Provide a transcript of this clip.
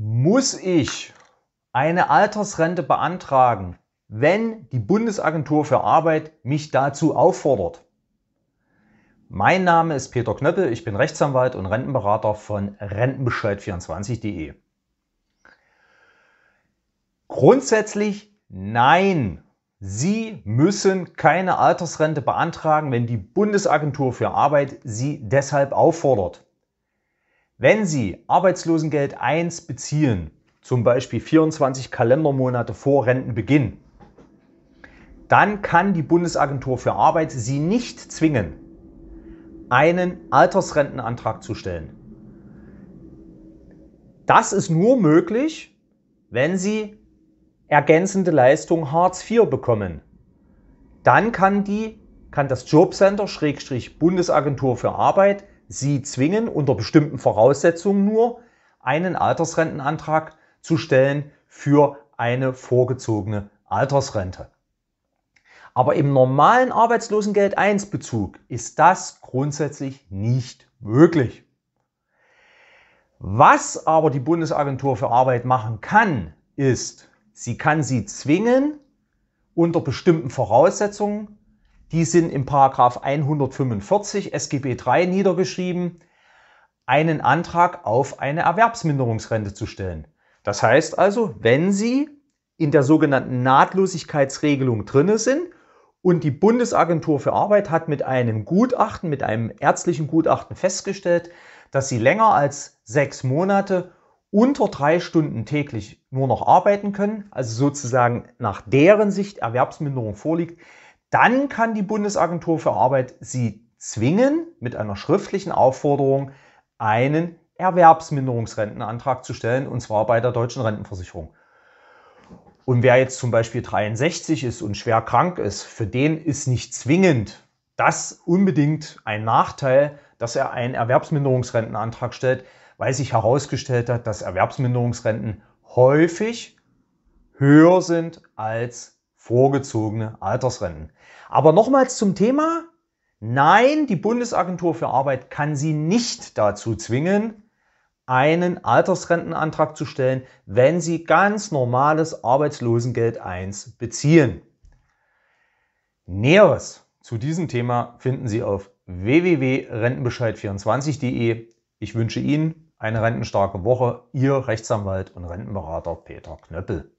Muss ich eine Altersrente beantragen, wenn die Bundesagentur für Arbeit mich dazu auffordert? Mein Name ist Peter Knöppel, ich bin Rechtsanwalt und Rentenberater von Rentenbescheid24.de. Grundsätzlich nein. Sie müssen keine Altersrente beantragen, wenn die Bundesagentur für Arbeit Sie deshalb auffordert. Wenn Sie Arbeitslosengeld 1 beziehen, zum Beispiel 24 Kalendermonate vor Rentenbeginn, dann kann die Bundesagentur für Arbeit Sie nicht zwingen, einen Altersrentenantrag zu stellen. Das ist nur möglich, wenn Sie ergänzende Leistung Hartz IV bekommen. Dann kann, die, kann das Jobcenter-Bundesagentur für Arbeit Sie zwingen unter bestimmten Voraussetzungen nur, einen Altersrentenantrag zu stellen für eine vorgezogene Altersrente. Aber im normalen Arbeitslosengeld 1 Bezug ist das grundsätzlich nicht möglich. Was aber die Bundesagentur für Arbeit machen kann, ist, sie kann sie zwingen, unter bestimmten Voraussetzungen die sind im Paragraph 145 SGB III niedergeschrieben, einen Antrag auf eine Erwerbsminderungsrente zu stellen. Das heißt also, wenn Sie in der sogenannten Nahtlosigkeitsregelung drinne sind und die Bundesagentur für Arbeit hat mit einem Gutachten, mit einem ärztlichen Gutachten festgestellt, dass Sie länger als sechs Monate unter drei Stunden täglich nur noch arbeiten können, also sozusagen nach deren Sicht Erwerbsminderung vorliegt, dann kann die Bundesagentur für Arbeit sie zwingen, mit einer schriftlichen Aufforderung einen Erwerbsminderungsrentenantrag zu stellen, und zwar bei der deutschen Rentenversicherung. Und wer jetzt zum Beispiel 63 ist und schwer krank ist, für den ist nicht zwingend das unbedingt ein Nachteil, dass er einen Erwerbsminderungsrentenantrag stellt, weil sich herausgestellt hat, dass Erwerbsminderungsrenten häufig höher sind als vorgezogene Altersrenten. Aber nochmals zum Thema. Nein, die Bundesagentur für Arbeit kann Sie nicht dazu zwingen, einen Altersrentenantrag zu stellen, wenn Sie ganz normales Arbeitslosengeld 1 beziehen. Näheres zu diesem Thema finden Sie auf www.rentenbescheid24.de. Ich wünsche Ihnen eine rentenstarke Woche. Ihr Rechtsanwalt und Rentenberater Peter Knöppel.